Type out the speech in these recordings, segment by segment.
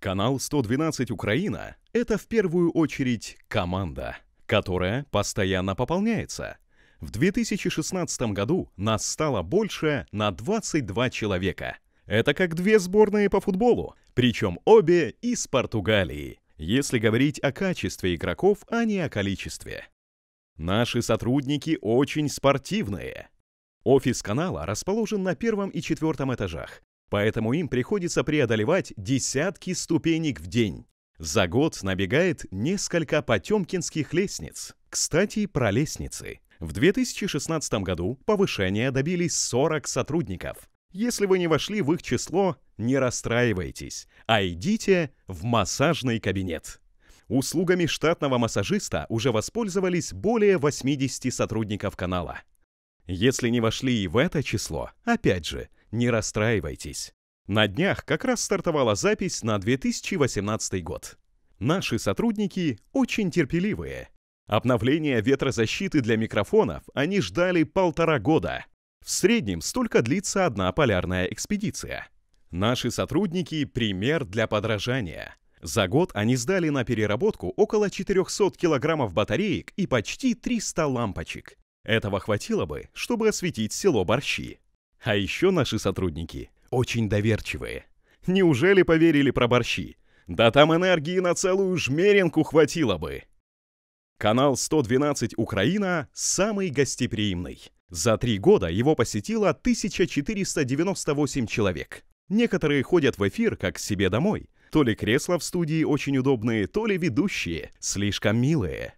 Канал 112 Украина – это в первую очередь команда, которая постоянно пополняется. В 2016 году нас стало больше на 22 человека. Это как две сборные по футболу, причем обе из Португалии, если говорить о качестве игроков, а не о количестве. Наши сотрудники очень спортивные. Офис канала расположен на первом и четвертом этажах, Поэтому им приходится преодолевать десятки ступенек в день. За год набегает несколько потемкинских лестниц. Кстати, про лестницы. В 2016 году повышения добились 40 сотрудников. Если вы не вошли в их число, не расстраивайтесь, а идите в массажный кабинет. Услугами штатного массажиста уже воспользовались более 80 сотрудников канала. Если не вошли и в это число, опять же, не расстраивайтесь. На днях как раз стартовала запись на 2018 год. Наши сотрудники очень терпеливые. Обновление ветрозащиты для микрофонов они ждали полтора года. В среднем столько длится одна полярная экспедиция. Наши сотрудники – пример для подражания. За год они сдали на переработку около 400 килограммов батареек и почти 300 лампочек. Этого хватило бы, чтобы осветить село Борщи. А еще наши сотрудники очень доверчивые. Неужели поверили про борщи? Да там энергии на целую жмеринку хватило бы. Канал 112 «Украина» самый гостеприимный. За три года его посетило 1498 человек. Некоторые ходят в эфир как к себе домой. То ли кресла в студии очень удобные, то ли ведущие слишком милые.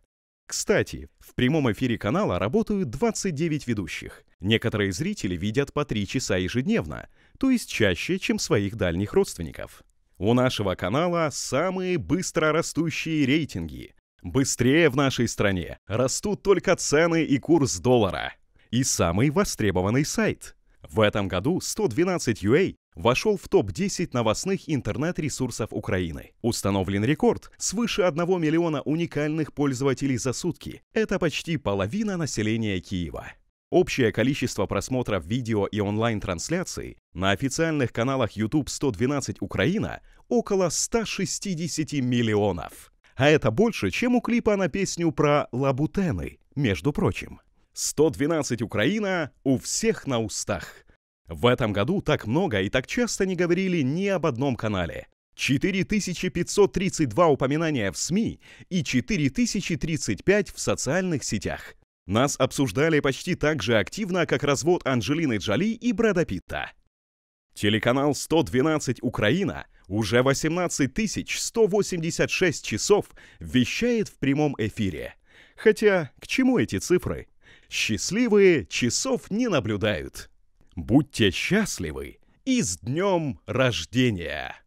Кстати, в прямом эфире канала работают 29 ведущих. Некоторые зрители видят по 3 часа ежедневно, то есть чаще, чем своих дальних родственников. У нашего канала самые быстро растущие рейтинги. Быстрее в нашей стране растут только цены и курс доллара. И самый востребованный сайт. В этом году 112 UA вошел в топ-10 новостных интернет-ресурсов Украины. Установлен рекорд – свыше 1 миллиона уникальных пользователей за сутки. Это почти половина населения Киева. Общее количество просмотров видео и онлайн-трансляций на официальных каналах YouTube 112 Украина около 160 миллионов. А это больше, чем у клипа на песню про лабутены, между прочим. 112 Украина у всех на устах. В этом году так много и так часто не говорили ни об одном канале. 4532 упоминания в СМИ и 4035 в социальных сетях. Нас обсуждали почти так же активно, как развод Анджелины Джоли и Брэда Питта. Телеканал 112 «Украина» уже 18 186 часов вещает в прямом эфире. Хотя к чему эти цифры? Счастливые часов не наблюдают. Будьте счастливы и с днем рождения!